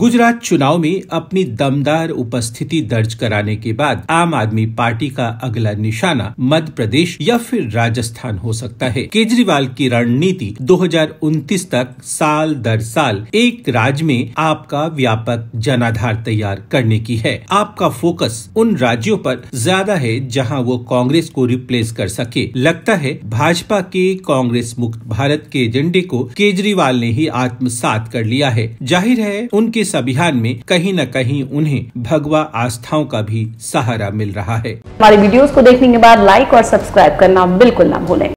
गुजरात चुनाव में अपनी दमदार उपस्थिति दर्ज कराने के बाद आम आदमी पार्टी का अगला निशाना मध्य प्रदेश या फिर राजस्थान हो सकता है केजरीवाल की रणनीति 2029 तक साल दर साल एक राज्य में आपका व्यापक जनाधार तैयार करने की है आपका फोकस उन राज्यों पर ज्यादा है जहां वो कांग्रेस को रिप्लेस कर सके लगता है भाजपा के कांग्रेस मुक्त भारत के एजेंडे को केजरीवाल ने ही आत्मसात कर लिया है जाहिर है उन उनके इस अभियान में कहीं न कहीं उन्हें भगवा आस्थाओं का भी सहारा मिल रहा है हमारे वीडियोस को देखने के बाद लाइक और सब्सक्राइब करना बिल्कुल ना भूलें